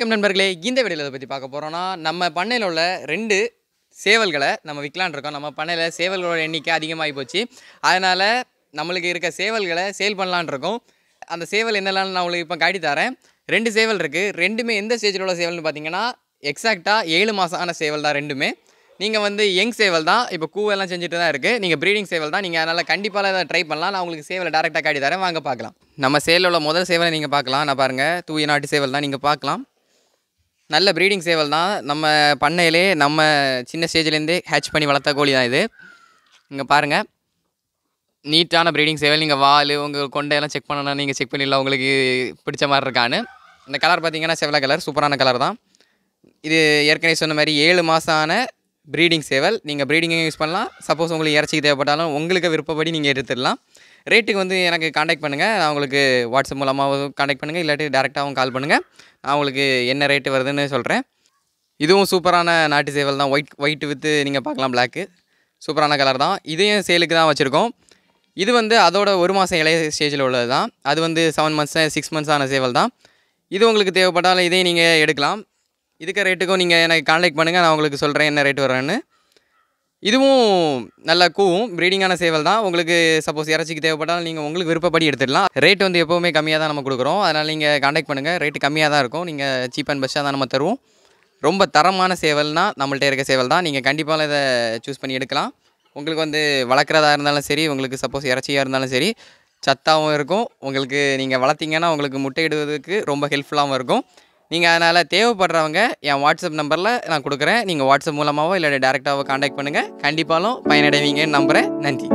வணக்கம் நண்பர்களே இந்த வீடியோவில் இதை பற்றி பார்க்க போகிறோன்னா நம்ம பண்ணையில் உள்ள ரெண்டு சேவல்களை நம்ம விற்கலான் இருக்கோம் நம்ம பண்ணையில் சேவல்களோட எண்ணிக்கை அதிகமாகி போச்சு அதனால் நம்மளுக்கு இருக்க சேவல்களை சேல் பண்ணலான் இருக்கோம் அந்த சேவல் என்னெல்லாம் நான் உங்களுக்கு இப்போ காட்டி தரேன் ரெண்டு சேவல் இருக்குது ரெண்டுமே எந்த ஸ்டேஜில் உள்ள சேவல்னு பார்த்தீங்கன்னா எக்ஸாக்டாக ஏழு மாதமான சேவல் தான் ரெண்டுமே நீங்கள் வந்து யங் சேவல் தான் இப்போ கூவெல்லாம் செஞ்சுட்டு தான் இருக்குது நீங்கள் ப்ரீடிங் சேவல் தான் நீங்கள் அதனால் கண்டிப்பாக அதை ட்ரை பண்ணலாம் நான் உங்களுக்கு சேவலை டேரெக்டாக காட்டி தரேன் வாங்க பார்க்கலாம் நம்ம சேலில் உள்ள முதல் சேவலை நீங்கள் பார்க்கலாம் நான் பாருங்கள் தூய நாட்டு சேவல் தான் நீங்கள் பார்க்கலாம் நல்ல ப்ரீடிங் சேவல் தான் நம்ம பண்ணையிலே நம்ம சின்ன ஸ்டேஜ்லேருந்தே ஹேட்ச் பண்ணி வளர்த்த கோழி தான் இது இங்கே பாருங்கள் நீட்டான ப்ரீடிங் சேவல் நீங்கள் வால் உங்கள் கொண்டையெல்லாம் செக் பண்ணணும் நீங்கள் செக் பண்ணிடலாம் உங்களுக்கு பிடிச்ச மாதிரி இருக்கான்னு இந்த கலர் பார்த்தீங்கன்னா செவ்வளை கலர் சூப்பரான கலர் தான் இது ஏற்கனவே சொன்ன மாதிரி ஏழு மாதம் ஆன ப்ரீடிங் சேவல் நீங்கள் ப்ரீடிங்கும் யூஸ் பண்ணலாம் சப்போஸ் உங்களுக்கு இறச்சிக்கு தேவைப்பட்டாலும் உங்களுக்கு விருப்பப்படி நீங்கள் எடுத்துடலாம் ரேட்டுக்கு வந்து எனக்கு காண்டாக்ட் பண்ணுங்கள் நான் உங்களுக்கு வாட்ஸ்அப் மூலமாகவும் காண்டாக்ட் பண்ணுங்கள் இல்லாட்டி டேரெக்டாகவும் கால் பண்ணுங்கள் நான் உங்களுக்கு என்ன ரேட்டு வருதுன்னு சொல்கிறேன் இதுவும் சூப்பரான நாட்டு சேவல் தான் ஒயிட் ஒயிட் வித்து நீங்கள் பார்க்கலாம் பிளாக்கு சூப்பரான கலர் தான் இதையும் சேலுக்கு தான் வச்சுருக்கோம் இது வந்து அதோட ஒரு மாதம் இளைய ஸ்டேஜில் உள்ளது தான் அது வந்து செவன் மந்த்ஸ் சிக்ஸ் மந்த்ஸான சேவல் தான் இது உங்களுக்கு தேவைப்பட்டாலும் இதையும் நீங்கள் எடுக்கலாம் இதுக்கு ரேட்டுக்கும் நீங்கள் எனக்கு கான்டாக்ட் பண்ணுங்கள் நான் உங்களுக்கு சொல்கிறேன் என்ன ரேட் வரேன்னு இதுவும் நல்ல கூவும் ப்ரீடிங்கான சேவல் தான் உங்களுக்கு சப்போஸ் இறச்சிக்கு தேவைப்பட்டால் நீங்கள் உங்களுக்கு விருப்பப்படி எடுத்துடலாம் ரேட் வந்து எப்போவுமே கம்மியாக தான் நம்ம கொடுக்குறோம் அதனால் நீங்கள் காண்டாக்ட் பண்ணுங்கள் ரேட்டு கம்மியாக தான் இருக்கும் நீங்கள் சீப் அண்ட் பெஸ்ட்டாக தான் நம்ம தருவோம் ரொம்ப தரமான சேவல்னால் நம்மள்கிட்ட இருக்க சேவல் தான் நீங்கள் கண்டிப்பாக இதை சூஸ் பண்ணி எடுக்கலாம் உங்களுக்கு வந்து வளர்க்குறதா இருந்தாலும் சரி உங்களுக்கு சப்போஸ் இறச்சியாக இருந்தாலும் சரி சத்தாகவும் இருக்கும் உங்களுக்கு நீங்கள் வளர்த்திங்கன்னா உங்களுக்கு இடுவதற்கு ரொம்ப ஹெல்ப்ஃபுல்லாகவும் இருக்கும் நீங்கள் அதனால் தேவைப்படுறவங்க என் வாட்ஸ்அப் நம்பரில் நான் கொடுக்குறேன் நீங்கள் வாட்ஸ்அப் மூலமாகவோ இல்லை டேரெக்டாகவோ காண்டாக்ட் பண்ணுங்கள் கண்டிப்பாலும் பயனடைவீங்கன்னு நம்புகிறேன் நன்றி